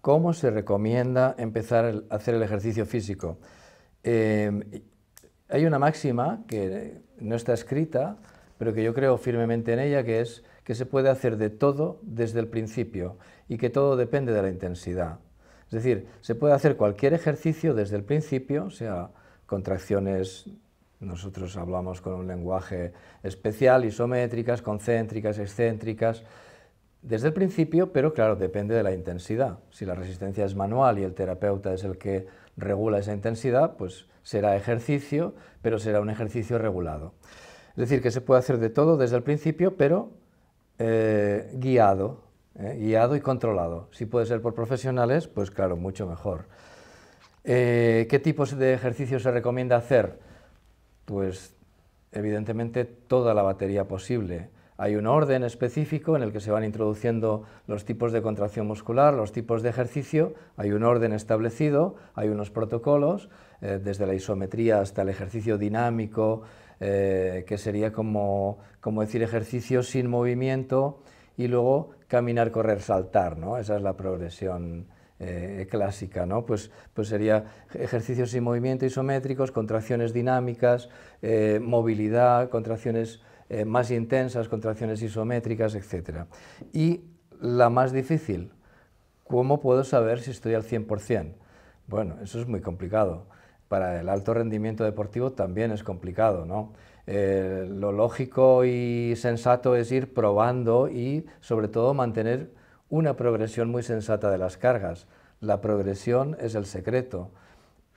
¿Cómo se recomienda empezar a hacer el ejercicio físico? Em, hay una máxima que no está escrita, pero que yo creo firmemente en ella, que es que se puede hacer de todo desde el principio y que todo depende de la intensidad. Es decir, se puede hacer cualquier ejercicio desde el principio, o sea contracciones, nosotros hablamos con un lenguaje especial, isométricas, concéntricas, excéntricas, desde el principio, pero claro, depende de la intensidad. Si la resistencia es manual y el terapeuta es el que regula esa intensidad, pues será ejercicio, pero será un ejercicio regulado. Es decir, que se puede hacer de todo desde el principio, pero eh, guiado, eh, guiado y controlado. Si puede ser por profesionales, pues claro, mucho mejor. Eh, ¿Qué tipos de ejercicios se recomienda hacer? Pues evidentemente toda la batería posible hay un orden específico en el que se van introduciendo los tipos de contracción muscular, los tipos de ejercicio, hay un orden establecido, hay unos protocolos, eh, desde la isometría hasta el ejercicio dinámico, eh, que sería como, decir ejercicio sin movimiento, y luego caminar, correr, saltar, ¿no? Esa es la progresión eh, clásica, ¿no? Pues, pues sería ejercicios sin movimiento isométricos, contracciones dinámicas, movilidad, contracciones eh, más intensas, contracciones isométricas, etc. Y la más difícil, ¿cómo puedo saber si estoy al 100%? Bueno, eso es muy complicado. Para el alto rendimiento deportivo también es complicado, ¿no? Eh, lo lógico y sensato es ir probando y sobre todo mantener una progresión muy sensata de las cargas. La progresión es el secreto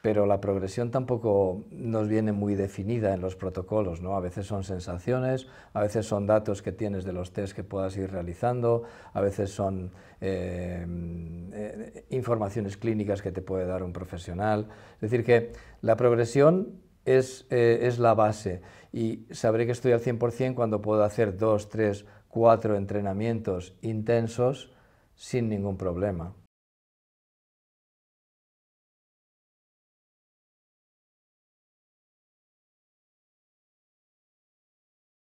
pero la progresión tampoco nos viene muy definida en los protocolos, ¿no? A veces son sensaciones, a veces son datos que tienes de los test que puedas ir realizando, a veces son eh, eh, informaciones clínicas que te puede dar un profesional. Es decir, que la progresión es, eh, es la base y sabré que estoy al 100% cuando puedo hacer dos, tres, cuatro entrenamientos intensos sin ningún problema.